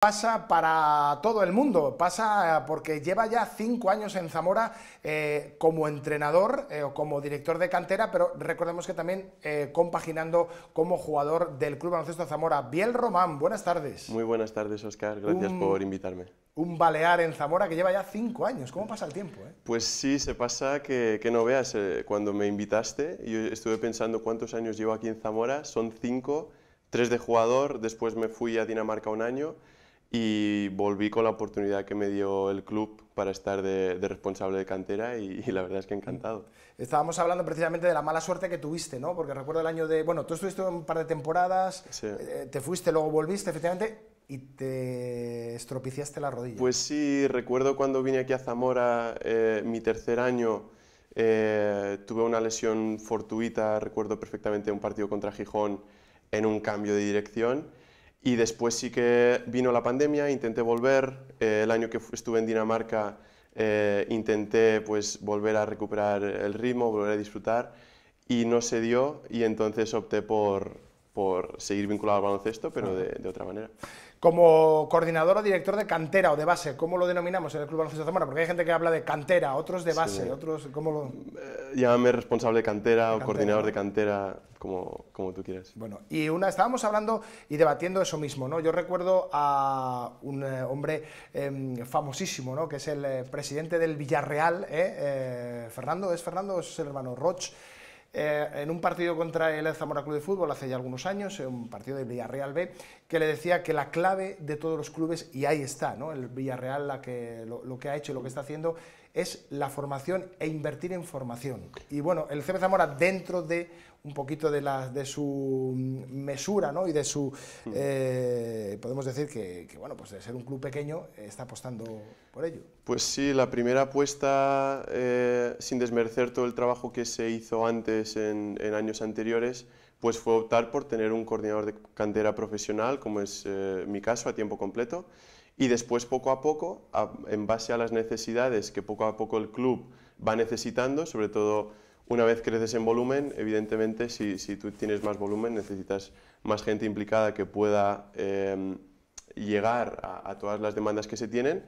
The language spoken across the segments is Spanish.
pasa para todo el mundo, pasa eh, porque lleva ya cinco años en Zamora eh, como entrenador eh, o como director de cantera, pero recordemos que también compaginando como jugador del Club Baloncesto Zamora. Biel Román, buenas tardes. Muy buenas tardes, Oscar, gracias por invitarme. Un balear en Zamora que lleva ya cinco años, ¿cómo pasa el tiempo? Pues sí, se pasa que, que no veas, cuando me invitaste, yo estuve pensando cuántos años llevo aquí en Zamora, son cinco, tres de jugador, después me fui a Dinamarca un año y volví con la oportunidad que me dio el club para estar de, responsable de cantera y, la verdad es que encantado. Estábamos hablando precisamente de la mala suerte que tuviste, ¿no? Porque recuerdo el año de... Bueno, tú estuviste un par de temporadas, eh, te fuiste, luego volviste, efectivamente, y te estropiciaste la rodilla. Pues sí, recuerdo cuando vine aquí a Zamora, eh, mi tercer año, eh, tuve una lesión fortuita, recuerdo perfectamente un partido contra Gijón en un cambio de dirección y después sí que vino la pandemia, intenté volver. Eh, el año que estuve en Dinamarca eh, intenté pues volver a recuperar el ritmo, volver a disfrutar y no se dio y entonces opté por, por seguir vinculado al baloncesto, pero de, otra manera. Como coordinador o director de cantera o de base, ¿cómo lo denominamos en el Club Baloncesto Zamora? Porque hay gente que habla de cantera, otros de base, otros... ¿cómo lo...? Eh, llámame responsable de cantera, o coordinador de cantera como, tú quieres... Bueno, y una, estábamos hablando y debatiendo eso mismo, ¿no? Yo recuerdo a un eh, hombre em, famosísimo, ¿no? Que es el eh, presidente del Villarreal, ¿eh? Fernando, ¿es Fernando es el hermano Roch? en un partido contra el Zamora Club de Fútbol hace ya algunos años, un partido de Villarreal B, que le decía que la clave de todos los clubes, y ahí está, ¿no? El Villarreal lo que ha hecho y lo que está haciendo es la formación e invertir en formación. Y bueno, el CB Zamora dentro de un poquito de, su mesura ¿no? y de su, eh, podemos decir que, bueno, pues de ser un club pequeño está apostando por ello. Pues sí, la primera apuesta, eh, sin desmerecer todo el trabajo que se hizo antes en, años anteriores, pues fue optar por tener un coordinador de cantera profesional, como es eh, mi caso, a tiempo completo y después poco a poco, en base a las necesidades que poco a poco el club va necesitando, sobre todo una vez creces en volumen, evidentemente si, tú tienes más volumen necesitas más gente implicada que pueda em, llegar a, todas las demandas que se tienen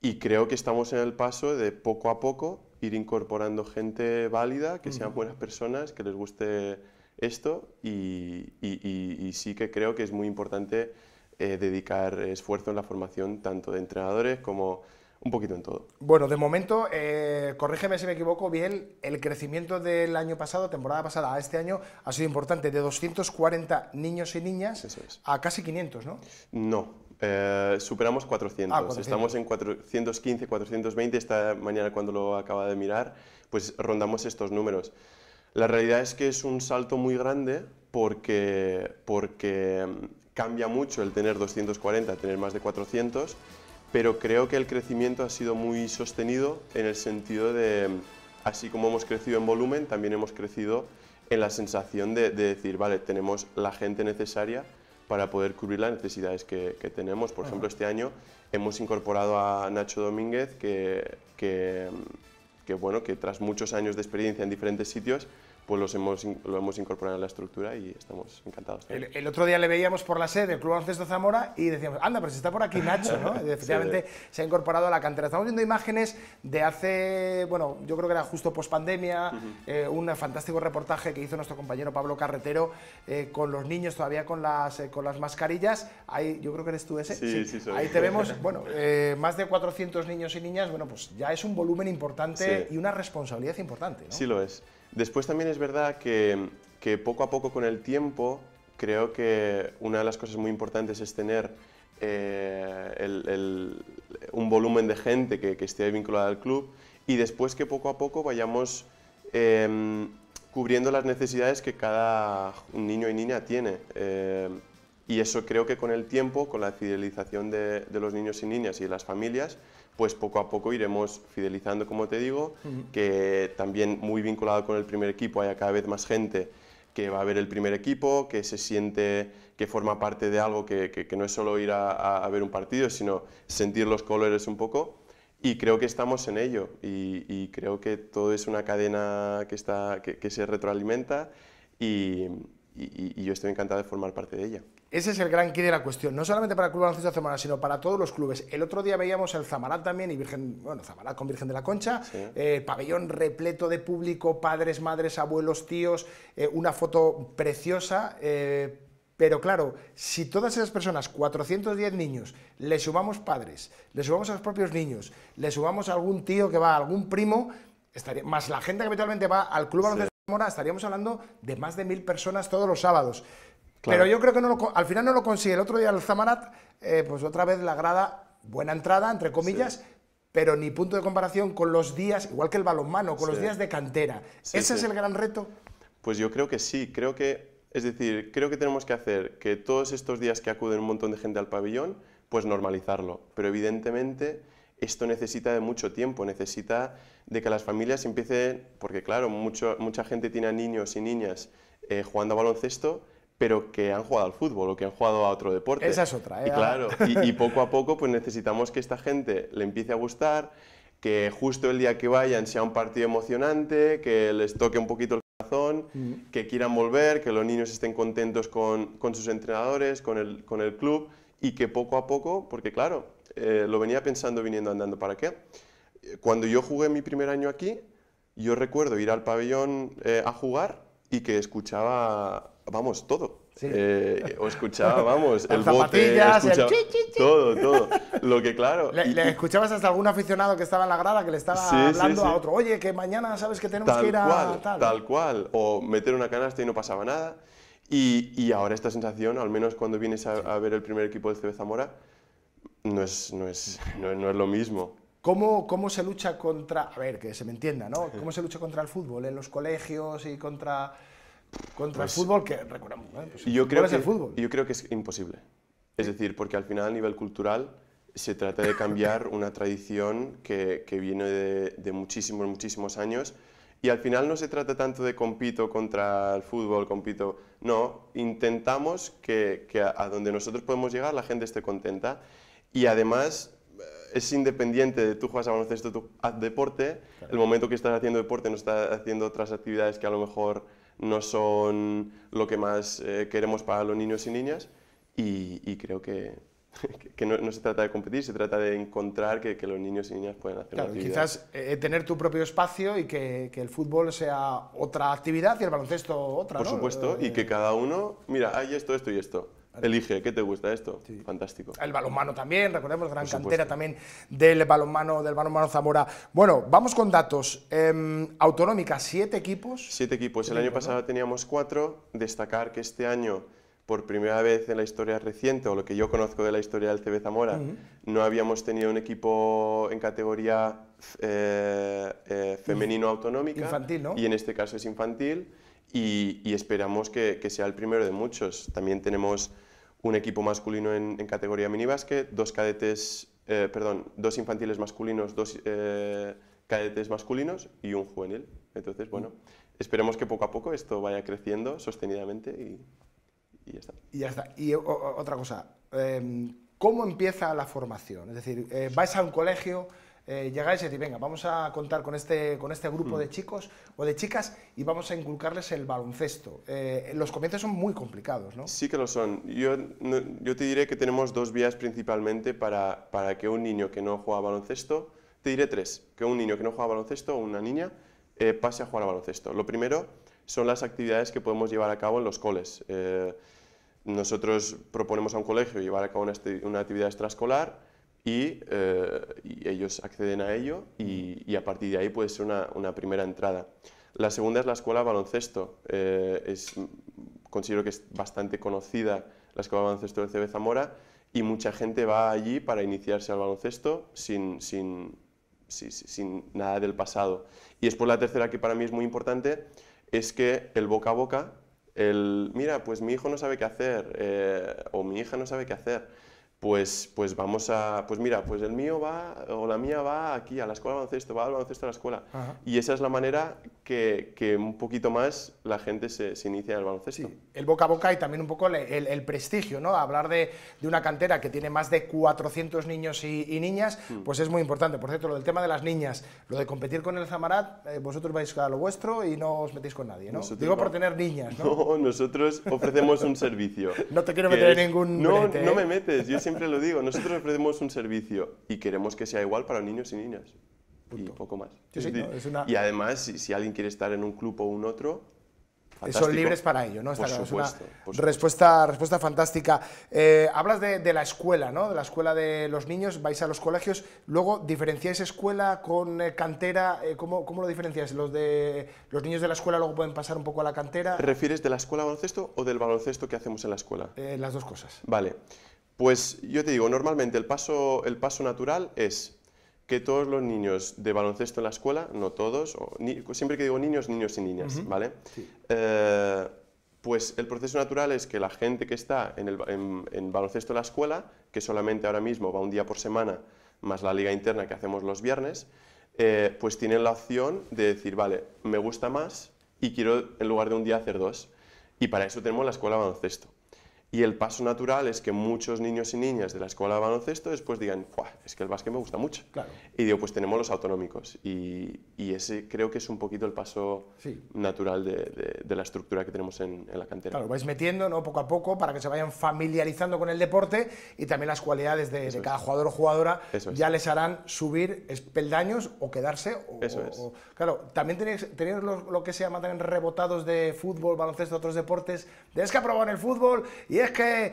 y creo que estamos en el paso de poco a poco ir incorporando gente válida, que sean buenas personas, que les guste esto y sí que creo que es muy importante eh, dedicar esfuerzo en la formación tanto de entrenadores como un poquito en todo. Bueno, de momento, eh, corrígeme si me equivoco, bien, el crecimiento del año pasado, temporada pasada a este año, ha sido importante, de 240 niños y niñas a casi 500, ¿no? No. Eh, superamos 400. Ah, estamos en 415, 420, esta mañana cuando lo acaba de mirar, pues rondamos estos números. La realidad es que es un salto muy grande porque, porque Cambia mucho el tener 240 tener más de 400, pero creo que el crecimiento ha sido muy sostenido en el sentido de, mm, así como hemos crecido en volumen, también hemos crecido en la sensación de, decir, vale, tenemos la gente necesaria para poder cubrir las necesidades que, tenemos. Por ejemplo, este año hemos incorporado a Nacho Domínguez, que, mm, que, bueno, que tras muchos años de experiencia en diferentes sitios, pues los hemos, lo hemos incorporado en la estructura y estamos encantados. El, otro día le veíamos por la sede del Club de Zamora y decíamos, anda, pero si está por aquí Nacho, ¿no? Y efectivamente se ha incorporado a la cantera. Estamos viendo imágenes de hace, bueno, yo creo que era justo post pandemia, eh, un fantástico reportaje que hizo nuestro compañero Pablo Carretero eh, con los niños todavía con las, eh, con las mascarillas. Ahí, yo creo que eres tú ese. Sí, sí, sí Ahí te vemos, bueno, más de 400 niños y niñas, bueno, pues ya es un volumen importante y una responsabilidad importante, ¿no? Sí lo es. Después también es verdad que, poco a poco con el tiempo creo que una de las cosas muy importantes es tener eh, un volumen de gente que, esté vinculada al club y después que poco a poco vayamos em, cubriendo las necesidades que cada niño y niña tiene. Eh, y eso creo que con el tiempo, con la fidelización de, de los niños y niñas y de las familias, pues poco a poco iremos fidelizando, como te digo, que también muy vinculado con el primer equipo, haya cada vez más gente que va a ver el primer equipo, que se siente que forma parte de algo que, no es solo ir a, ver un partido, sino sentir los colores un poco. Y creo que estamos en ello y, creo que todo es una cadena que, se retroalimenta y, y yo estoy encantado de formar parte de ella. Ese es el gran quid de la cuestión, no solamente para el Club Baloncesto Zamora, sino para todos los clubes. El otro día veíamos el Zamarat también y Virgen, bueno, Zamarat con Virgen de la Concha, eh, pabellón repleto de público, padres, madres, abuelos, tíos, eh, una foto preciosa. Eh, pero claro, si todas esas personas, 410 niños, le sumamos padres, le sumamos a los propios niños, le sumamos a algún tío que va, a algún primo, estaría, más la gente que habitualmente va al Club Baloncesto de Zamora, estaríamos hablando de más de mil personas todos los sábados. Pero yo creo que al final no lo consigue. El otro día el Zamarat, eh, pues otra vez la grada, buena entrada, entre comillas, pero ni punto de comparación con los días, igual que el balonmano, con los días de cantera. ¿Ese es el gran reto? Pues yo creo que sí, creo que, es decir, creo que tenemos que hacer que todos estos días que acuden un montón de gente al pabellón, pues normalizarlo. Pero evidentemente esto necesita de mucho tiempo, necesita de que las familias empiecen, porque claro, mucha gente tiene a niños y niñas eh, jugando a baloncesto, pero que han jugado al fútbol o que han jugado a otro deporte. Esa es otra, ¿eh? Y claro, y, poco a poco pues necesitamos que esta gente le empiece a gustar, que justo el día que vayan sea un partido emocionante, que les toque un poquito el corazón, mm. que quieran volver, que los niños estén contentos con, sus entrenadores, con el, con el club y que poco a poco, porque claro, eh, lo venía pensando viniendo andando para qué. Cuando yo jugué mi primer año aquí, yo recuerdo ir al pabellón eh, a jugar y que escuchaba vamos, todo. Eh, o escuchaba, vamos, el bote, el todo, todo. Lo que claro. Le, escuchabas hasta algún aficionado que estaba en la grada que le estaba hablando a otro, oye, que mañana sabes que tenemos que ir a cual, tal. cual, o meter una canasta y no pasaba nada. Y, ahora esta sensación, al menos cuando vienes a, ver el primer equipo del CB Zamora, no es, no es, es lo mismo. ¿Cómo, ¿Cómo, se lucha contra, a ver, que se me entienda, ¿no? ¿Cómo se lucha contra el fútbol en los colegios y contra contra el pues fútbol que recordamos. Pues yo creo que, el fútbol? Yo creo que es imposible. Es decir, porque al final a nivel cultural se trata de cambiar una tradición que, que viene de, muchísimos, muchísimos años. Y al final no se trata tanto de compito contra el fútbol, compito... No, intentamos que, a, donde nosotros podemos llegar la gente esté contenta. Y además eh, es independiente de tú juegas a baloncesto, tú haz deporte. El momento que estás haciendo deporte no estás haciendo otras actividades que a lo mejor no son lo que más eh, queremos para los niños y niñas y, creo que, no, se trata de competir, se trata de encontrar que, los niños y niñas puedan hacer claro, Quizás eh, eh, tener tu propio espacio y que, el fútbol sea otra actividad y el baloncesto otra. Por supuesto, y que cada uno, mira, hay esto, esto y esto. Elige, ¿qué te gusta esto? Fantástico. El balonmano también, recordemos, gran cantera también del balonmano, del balonmano Zamora. Bueno, vamos con datos. Eh, autonómica, siete equipos. Siete equipos. El año pasado teníamos cuatro. Destacar que este año, por primera vez en la historia reciente, o lo que yo conozco de la historia del CB Zamora, no habíamos tenido un equipo en categoría eh, eh, femenino autonómica. Infantil, ¿no? Y en este caso es infantil. Y, esperamos que, que sea el primero de muchos. También tenemos un equipo masculino en, categoría minibásquet, dos cadetes, eh, perdón, dos infantiles masculinos, dos eh, cadetes masculinos y un juvenil. Entonces, bueno, esperemos que poco a poco esto vaya creciendo sostenidamente y, ya está. Y ya está. Y otra cosa, em, ¿cómo empieza la formación? Es decir, eh, ¿vais a un colegio? Eh, llegáis y decís, venga, vamos a contar con este, este grupo de mm. chicos o de chicas y vamos a inculcarles el baloncesto. Eh, los comienzos son muy complicados, ¿no? Sí que lo son. Yo, te diré que tenemos dos vías principalmente para, que un niño que no juega baloncesto, te diré tres, que un niño que no juega baloncesto o una niña eh, pase a jugar a baloncesto. Lo primero son las actividades que podemos llevar a cabo en los coles. nosotros proponemos a un colegio llevar a cabo una actividad extraescolar, eh, y, ellos acceden a ello y, a partir de ahí puede ser una, primera entrada. La segunda es la escuela baloncesto. Eh, es, considero que es bastante conocida la escuela baloncesto del CB Zamora y mucha gente va allí para iniciarse al baloncesto sin, sin, nada del pasado. Y después la tercera que para mí es muy importante es que el boca a boca el, mira, pues mi hijo no sabe qué hacer eh, o mi hija no sabe qué hacer pues, pues vamos a, pues mira, pues el mío va o la mía va aquí a la escuela de baloncesto, va al baloncesto a la escuela. Y esa es la manera que, que, un poquito más la gente se, inicia al el baloncesto. Sí, el boca a boca y también un poco el, prestigio, ¿no? Hablar de, una cantera que tiene más de 400 niños y, niñas, mm. pues es muy importante. Por cierto, lo del tema de las niñas, lo de competir con el Zamarat, eh, vosotros vais a lo vuestro y no os metéis con nadie, ¿no? Digo por tener niñas, ¿no? No, nosotros ofrecemos un servicio. no te quiero meter en ningún... No, no ¿eh? me metes, yo siempre siempre lo digo, nosotros ofrecemos un servicio y queremos que sea igual para niños y niñas. Y poco más. Y además, si, alguien quiere estar en un club o un otro, Fantástico. Son libres para ello, ¿no? por supuesto, respuesta, respuesta fantástica. Eh, hablas de, la escuela, ¿no? De la escuela de los niños, vais a los colegios, luego diferenciáis escuela con eh, cantera, eh, ¿cómo, ¿cómo, lo diferenciáis? ¿Los, de, ¿Los niños de la escuela luego pueden pasar un poco a la cantera? ¿Refieres de la escuela baloncesto o del baloncesto que hacemos en la escuela? las dos cosas. Vale. Pues yo te digo, normalmente el paso, el paso natural es que todos los niños de baloncesto en la escuela, no todos, siempre que digo niños, niños y niñas, ¿vale? Eh, pues el proceso natural es que la gente que está en, baloncesto en la escuela, que solamente ahora mismo va un día por semana, más la liga interna que hacemos los viernes, eh, pues tienen la opción de decir, vale, me gusta más y quiero en lugar de un día hacer dos. Y para eso tenemos la escuela baloncesto. Y el paso natural es que muchos niños y niñas de la escuela de baloncesto después digan, es que el básquet me gusta mucho. Claro. Y digo, pues tenemos los autonómicos. Y, y, ese creo que es un poquito el paso natural de, de, de, la estructura que tenemos en, en, la cantera. Claro, vais metiendo ¿no? poco a poco para que se vayan familiarizando con el deporte y también las cualidades de, de cada jugador o jugadora Eso ya les harán subir peldaños o quedarse. Eso es. claro, también tenéis, tenéis lo, que se llama también rebotados de fútbol, baloncesto, otros deportes. tienes que ha probado en el fútbol y es que,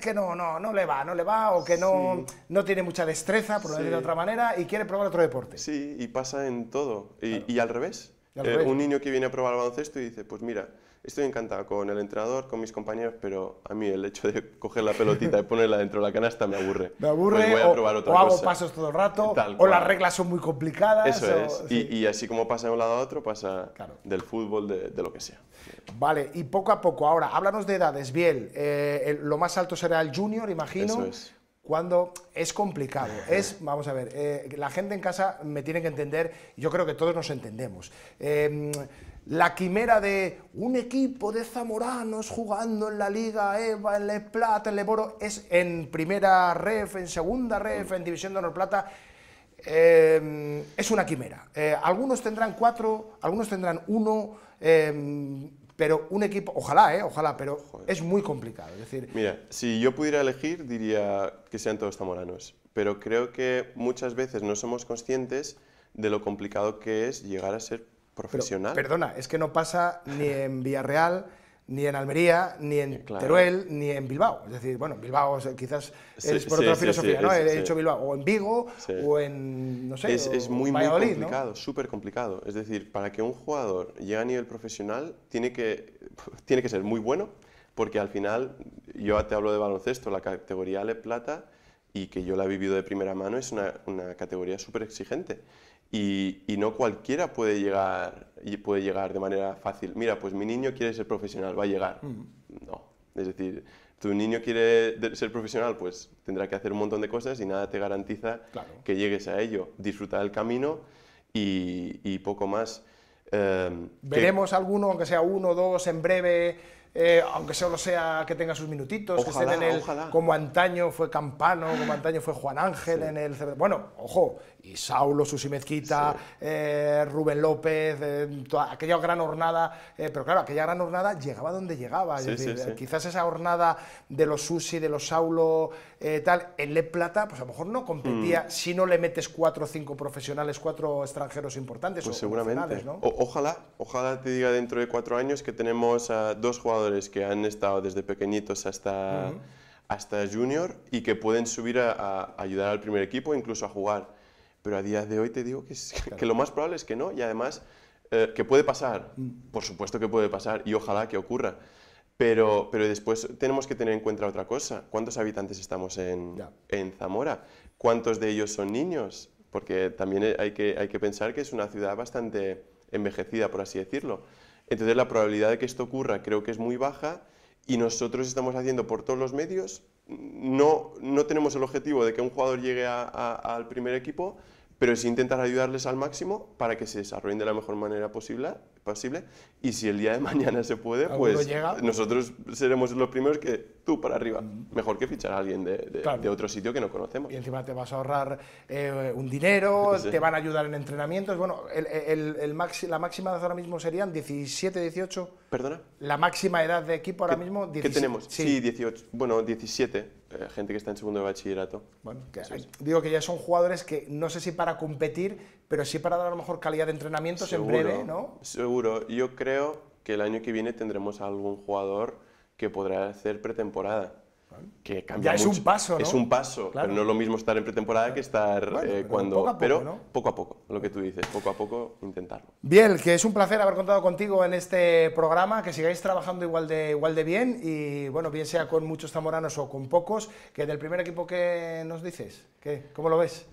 que no, no, no le va, no le va, o que no, no tiene mucha destreza, por decirlo de otra manera, y quiere probar otro deporte. Sí, y pasa en todo. Y, al revés. revés. Eh, un niño que viene a probar baloncesto y dice, pues mira, Estoy encantado con el entrenador, con mis compañeros, pero a mí el hecho de coger la pelotita y ponerla dentro de la canasta me aburre. Me aburre, o, hago pasos todo el rato, o las reglas son muy complicadas. Eso es, y, así como pasa de un lado a otro, pasa del fútbol, de, lo que sea. Vale, y poco a poco, ahora, háblanos de edades, Biel, eh, lo más alto será el junior, imagino. Eso cuando es complicado. Es, vamos a ver, eh, la gente en casa me tiene que entender, yo creo que todos nos entendemos. Eh, la quimera de un equipo de zamoranos jugando en la Liga EVA, en Le Plata, en Leboro, es en primera ref, en segunda ref, en División de Honor Plata, em, es una quimera. Eh, algunos tendrán cuatro, algunos tendrán uno, em, pero un equipo, ojalá, eh, ojalá, pero es muy complicado. Es decir, Mira, si yo pudiera elegir, diría que sean todos zamoranos, pero creo que muchas veces no somos conscientes de lo complicado que es llegar a ser Profesional. perdona, es que no pasa ni en Villarreal, ni en Almería, ni en Teruel, ni en Bilbao. Es decir, bueno, Bilbao quizás es por otra filosofía, ¿no? He hecho Bilbao, o en Vigo, o en, no sé, Es, es muy, muy complicado, súper complicado. Es decir, para que un jugador llegue a nivel profesional, tiene que, tiene que ser muy bueno, porque al final, yo te hablo de baloncesto, la categoría le Plata, y que yo la he vivido de primera mano, es una, una categoría súper exigente y, no cualquiera puede llegar, puede llegar de manera fácil. Mira, pues mi niño quiere ser profesional, va a llegar. No, es decir, tu niño quiere ser profesional, pues tendrá que hacer un montón de cosas y nada te garantiza que llegues a ello. Disfruta del camino y, poco más. Em, Veremos alguno, aunque sea uno, o dos, en breve, eh, aunque solo sea que tenga sus minutitos, ojalá, que estén el, como antaño fue Campano, como antaño fue Juan Ángel en el... Bueno, ojo, y Saulo, Susi Mezquita, eh, Rubén López, eh, aquella gran hornada, eh, pero claro, aquella gran hornada llegaba donde llegaba, quizás esa hornada de los Susi, de los Saulo, tal, en Le Plata, pues a lo mejor no competía mm. si no le metes cuatro o cinco profesionales, cuatro extranjeros importantes. Pues seguramente. ojalá, ojalá te diga dentro de cuatro años que tenemos a dos jugadores que han estado desde pequeñitos hasta... hasta junior y que pueden subir a ayudar al primer equipo, incluso a jugar. Pero a día de hoy te digo que, lo más probable es que no. Y además, eh, que puede pasar. Mm. Por supuesto que puede pasar y ojalá que ocurra. Pero, pero después tenemos que tener en cuenta otra cosa. ¿Cuántos habitantes estamos en, Zamora? ¿Cuántos de ellos son niños? Porque también hay que, hay que pensar que es una ciudad bastante envejecida, por así decirlo. Entonces la probabilidad de que esto ocurra creo que es muy baja y nosotros estamos haciendo por todos los medios no, no tenemos el objetivo de que un jugador llegue al primer equipo, pero es intentar ayudarles al máximo para que se desarrollen de la mejor manera posible, posible y si el día de mañana se puede, pues nosotros seremos los primeros que tú para arriba. Mejor que fichar a alguien de, otro sitio que no conocemos. Y encima te vas a ahorrar eh, un dinero, te van a ayudar en entrenamientos. Bueno, el, la máxima edad ahora mismo serían 17, 18. ¿Perdona? La máxima edad de equipo ahora mismo... 17, ¿Qué tenemos? Sí. sí, 18. Bueno, 17. Eh, gente que está en segundo de bachillerato. Bueno, digo que ya son jugadores que no sé si para competir, pero sí para dar la mejor calidad de entrenamientos en breve, ¿no? Seguro, yo creo que el año que viene tendremos algún jugador que podrá hacer pretemporada que ya es un paso, ¿no? Es un paso, pero no es lo mismo estar en pretemporada que estar eh, cuando... Poco a poco, pero poco a poco, lo que tú dices, poco a poco intentarlo. Bien, que es un placer haber contado contigo en este programa, que sigáis trabajando igual de, igual de bien y, bueno, bien sea con muchos zamoranos o con pocos, que del primer equipo que nos dices, que ¿cómo lo ves?